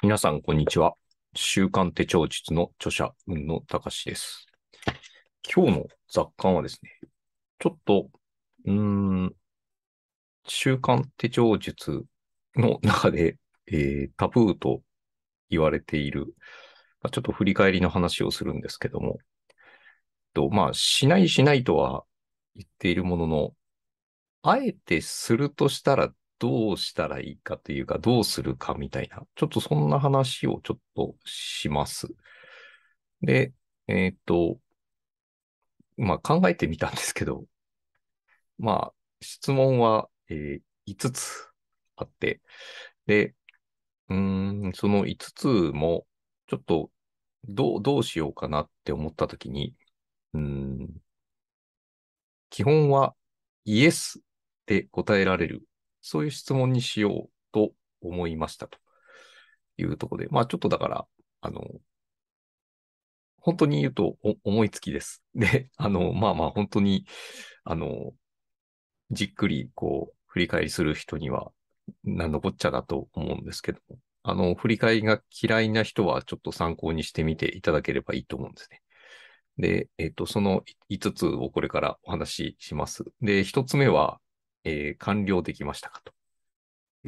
皆さん、こんにちは。週刊手帳術の著者、雲野隆です。今日の雑感はですね、ちょっと、うーん、週刊手帳術の中で、えー、タブーと言われている、まあ、ちょっと振り返りの話をするんですけども、とまあ、しないしないとは言っているものの、あえてするとしたらどうしたらいいかというか、どうするかみたいな、ちょっとそんな話をちょっとします。で、えっ、と、まあ考えてみたんですけど、まあ質問は、えー、5つあって、で、うん、その5つも、ちょっとどう、どうしようかなって思ったときに、うん、基本はイエスで答えられるそういう質問にしようと思いましたというところで、まあちょっとだから、あの、本当に言うと思いつきです。で、あの、まあまあ本当に、あの、じっくりこう、振り返りする人には、なんのこっちゃだと思うんですけども、あの、振り返りが嫌いな人はちょっと参考にしてみていただければいいと思うんですね。で、えっ、と、その5つをこれからお話しします。で、1つ目は、えー、完了できましたかと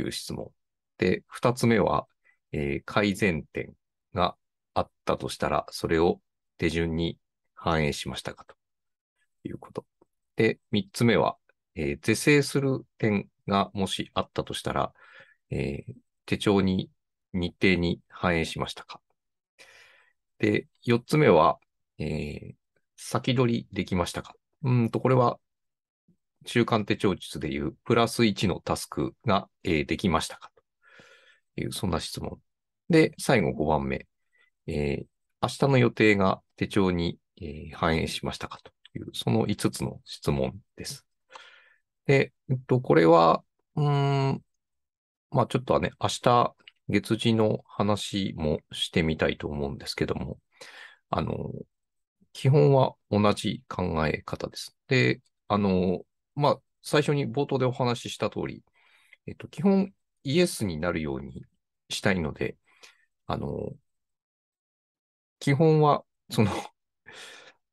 いう質問。で、二つ目は、えー、改善点があったとしたら、それを手順に反映しましたかということ。で、三つ目は、えー、是正する点がもしあったとしたら、えー、手帳に日程に反映しましたかで、四つ目は、えー、先取りできましたかうんと、これは中間手帳術でいうプラス1のタスクが、えー、できましたかという、そんな質問。で、最後5番目。えー、明日の予定が手帳に、えー、反映しましたかという、その5つの質問です。で、えっと、これは、うん、まあちょっとはね、明日月次の話もしてみたいと思うんですけども、あの、基本は同じ考え方です。で、あの、まあ、最初に冒頭でお話しした通り、えっと、基本イエスになるようにしたいので、あの、基本は、その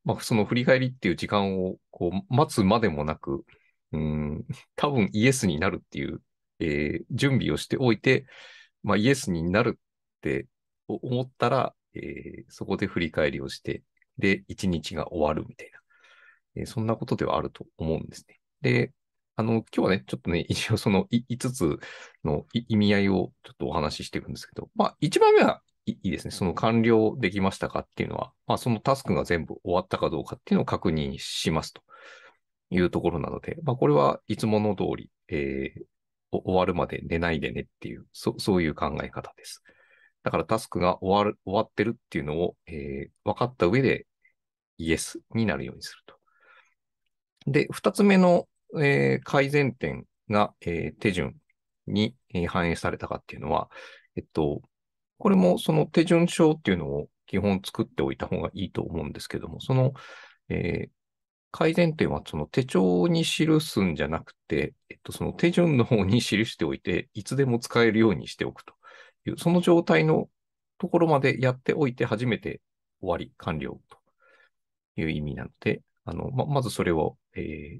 まあ、その振り返りっていう時間をこう待つまでもなく、うん、多分イエスになるっていう、えー、準備をしておいて、まあ、イエスになるって思ったら、えー、そこで振り返りをして、で、一日が終わるみたいな、えー、そんなことではあると思うんですね。で、あの、今日はね、ちょっとね、一応その5つの意味合いをちょっとお話ししていくんですけど、まあ、1番目はいいですね。その完了できましたかっていうのは、まあ、そのタスクが全部終わったかどうかっていうのを確認しますというところなので、まあ、これはいつもの通り、えー、終わるまで寝ないでねっていう、そそういう考え方です。だからタスクが終わる終わってるっていうのを、えー、分かった上でイエスになるようにする。で、二つ目の、えー、改善点が、えー、手順に、反映されたかっていうのは、えっと、これもその手順書っていうのを基本作っておいた方がいいと思うんですけども、その、えー、改善点はその手帳に記すんじゃなくて、えっと、その手順の方に記しておいて、いつでも使えるようにしておくという、その状態のところまでやっておいて初めて終わり、完了という意味なので、あの、ま、まずそれを、えー、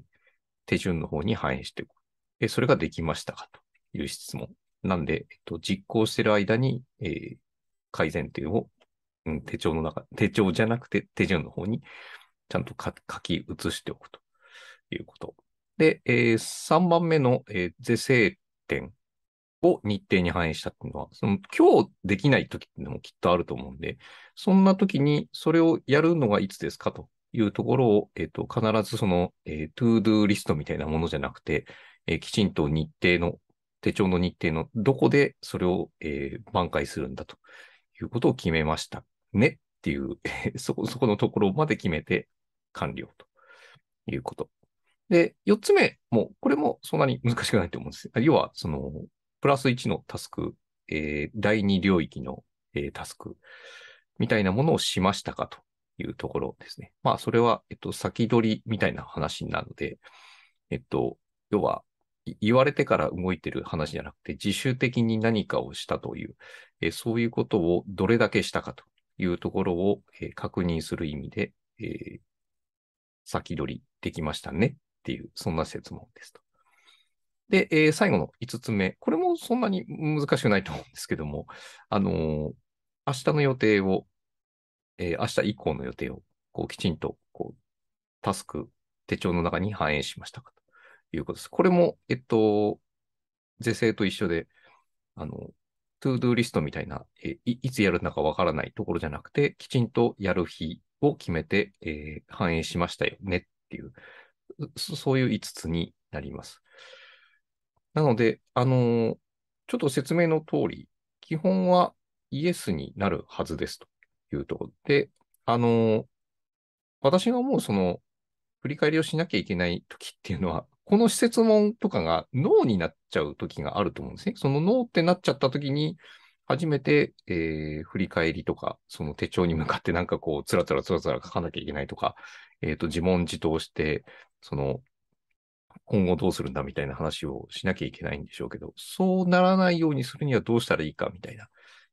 手順の方に反映していく。え、それができましたかという質問。なんで、えっと、実行してる間に、えー、改善点を、うん、手帳の中、手帳じゃなくて手順の方にちゃんと書き写しておくということ。で、えー、3番目の、えー、是正点を日程に反映したっていうのは、その今日できない時っていうのもきっとあると思うんで、そんな時にそれをやるのがいつですかというところを、えっ、と、必ずその、えー、ドゥ d リストみたいなものじゃなくて、えー、きちんと日程の、手帳の日程のどこでそれを、えー、挽回するんだということを決めましたねっていう、そこ、そこのところまで決めて完了ということ。で、四つ目も、これもそんなに難しくないと思うんです。要は、その、プラス1のタスク、えー、第2領域の、えー、タスクみたいなものをしましたかというところですね。まあ、それは、えっと、先取りみたいな話なので、えっと、要は、言われてから動いてる話じゃなくて、自主的に何かをしたという、えそういうことをどれだけしたかというところを、え確認する意味で、えー、先取りできましたねっていう、そんな説問ですと。で、えー、最後の5つ目。これもそんなに難しくないと思うんですけども、あのー、明日の予定をえー、明日以降の予定を、こう、きちんと、こう、タスク、手帳の中に反映しましたかということです。これも、えっと、是正と一緒で、あの、トゥードゥーリストみたいな、えいいつやるのかわからないところじゃなくて、きちんとやる日を決めて、えー、反映しましたよねっていう、そういう5つになります。なので、あのー、ちょっと説明の通り、基本はイエスになるはずですと。いうところで、あの、私が思うその、振り返りをしなきゃいけない時っていうのは、この施設問とかが脳になっちゃう時があると思うんですね。その脳ってなっちゃった時に、初めて、えー、振り返りとか、その手帳に向かってなんかこう、つらつらつらつら書かなきゃいけないとか、えっ、ー、と、自問自答して、その、今後どうするんだみたいな話をしなきゃいけないんでしょうけど、そうならないようにするにはどうしたらいいかみたいな、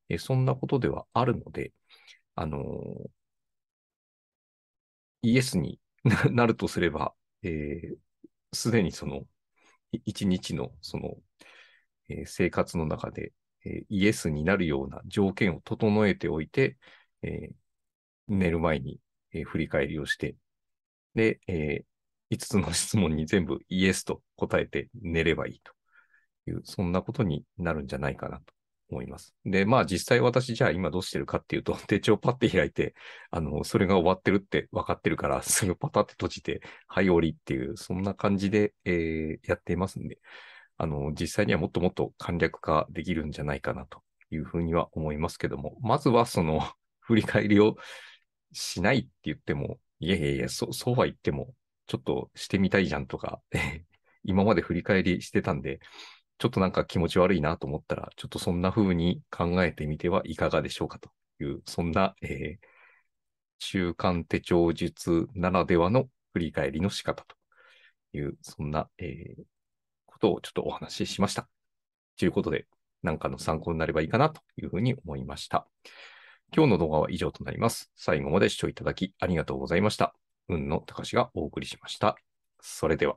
えー、そんなことではあるので、あのー、イエスに なるとすれば、す、えー、で、にその、一日のその、えー、生活の中で、えー、イエスになるような条件を整えておいて、え寝る前に、え振り返りをして、で、え5つの質問に全部イエスと答えて寝ればいいという、そんなことになるんじゃないかなと思います。で、まあ実際私じゃあ今どうしてるかっていうと、手帳パッて開いて、あの、それが終わってるって分かってるから、すぐパタって閉じて、はい、降りっていう、そんな感じで、えー、やっていますんで、あの、実際にはもっともっと簡略化できるんじゃないかなというふうには思いますけども、まずはその 振り返りをしないって言っても、いやいやいや、そそうは言っても、ちょっとしてみたいじゃんとか 今まで振り返りしてたんで、ちょっとなんか気持ち悪いなと思ったら、ちょっとそんな風に考えてみてはいかがでしょうかという、そんな、えー、中間手帳術ならではの振り返りの仕方という、そんな、えー、ことをちょっとお話ししました。ということで、なんかの参考になればいいかなというふうに思いました。今日の動画は以上となります。最後まで視聴いただきありがとうございました。運の高しがお送りしました。それでは。